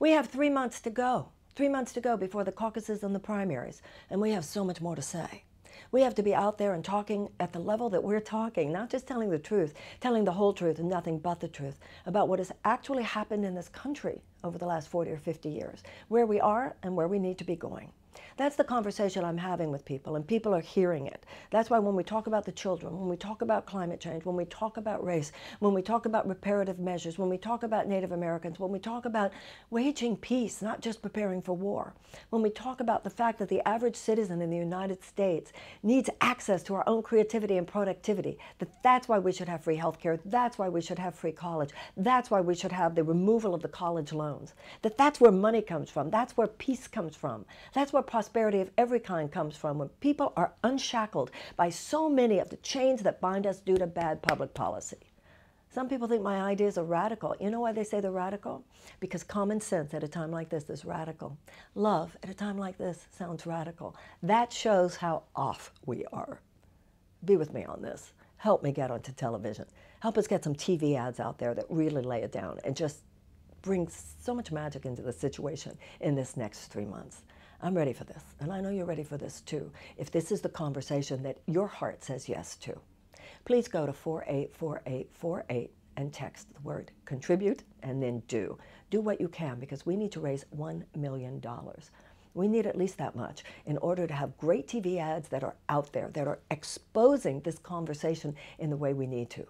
We have three months to go, three months to go before the caucuses and the primaries, and we have so much more to say. We have to be out there and talking at the level that we're talking, not just telling the truth, telling the whole truth and nothing but the truth about what has actually happened in this country over the last 40 or 50 years, where we are and where we need to be going. That's the conversation I'm having with people, and people are hearing it. That's why when we talk about the children, when we talk about climate change, when we talk about race, when we talk about reparative measures, when we talk about Native Americans, when we talk about waging peace, not just preparing for war, when we talk about the fact that the average citizen in the United States needs access to our own creativity and productivity, that that's why we should have free health care, that's why we should have free college, that's why we should have the removal of the college loans, that that's where money comes from, that's where peace comes from, that's where prosperity prosperity of every kind comes from when people are unshackled by so many of the chains that bind us due to bad public policy. Some people think my ideas are radical. You know why they say they're radical? Because common sense at a time like this is radical. Love at a time like this sounds radical. That shows how off we are. Be with me on this. Help me get onto television. Help us get some TV ads out there that really lay it down and just bring so much magic into the situation in this next three months. I'm ready for this, and I know you're ready for this too, if this is the conversation that your heart says yes to. Please go to 484848 and text the word contribute and then do. Do what you can because we need to raise $1 million. We need at least that much in order to have great TV ads that are out there, that are exposing this conversation in the way we need to.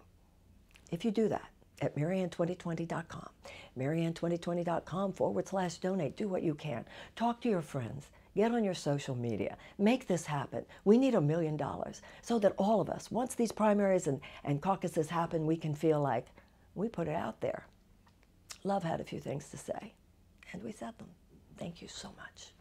If you do that, at marianne2020.com. marianne2020.com forward slash donate. Do what you can. Talk to your friends. Get on your social media. Make this happen. We need a million dollars so that all of us, once these primaries and, and caucuses happen, we can feel like we put it out there. Love had a few things to say, and we said them. Thank you so much.